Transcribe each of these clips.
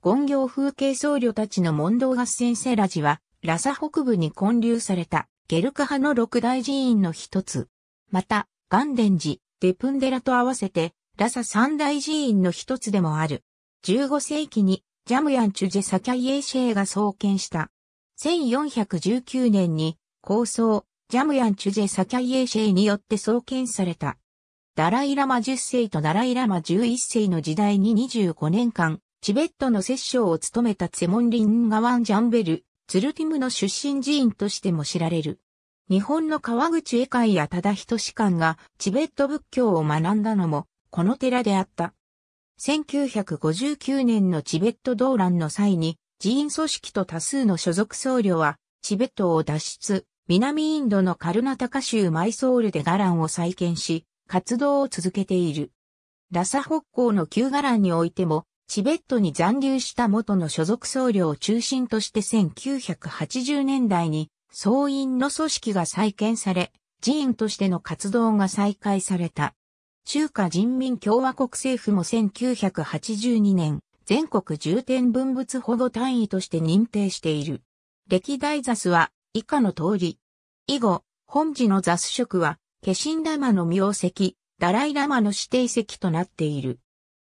権行風景僧侶たちの問答合戦セラジは、ラサ北部に建立されたゲルカ派の六大寺院の一つ。また、ガンデン寺、デプンデラと合わせて、ラサ三大寺院の一つでもある。15世紀に、ジャムヤンチュジェサキャイエーシェーが創建した。1419年に、高僧、ジャムヤンチュジェサキャイエーシェーによって創建された。ダライラマ10世とダライラマ11世の時代に25年間、チベットの摂政を務めたツェモンリン・ガワン・ジャンベル、ツルティムの出身寺院としても知られる。日本の川口絵会や忠田士官がチベット仏教を学んだのも、この寺であった。1959年のチベット動乱の際に、寺院組織と多数の所属僧侶は、チベットを脱出、南インドのカルナタカ州マイソールで伽藍を再建し、活動を続けている。ラサ北港の旧伽藍においても、チベットに残留した元の所属僧侶を中心として1980年代に僧院の組織が再建され、寺院としての活動が再開された。中華人民共和国政府も1982年、全国重点文物保護単位として認定している。歴代雑は以下の通り。以後、本寺の雑食は、化身玉の名跡、ダライラマの指定石となっている。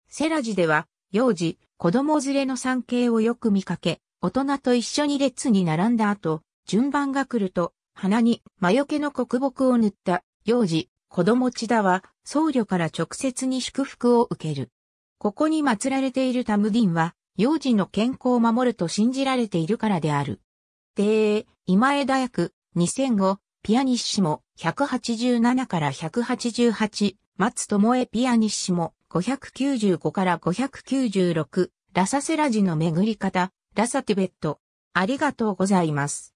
セラジでは、幼児、子供連れの産経をよく見かけ、大人と一緒に列に並んだ後、順番が来ると、鼻に魔除けの黒木を塗った幼児、子供千田は僧侶から直接に祝福を受ける。ここに祀られているタムディンは、幼児の健康を守ると信じられているからである。で、今枝役、2005、ピアニッシモ、187から188、松智恵ピアニッシモ、595から596、ラサセラジの巡り方、ラサティベット。ありがとうございます。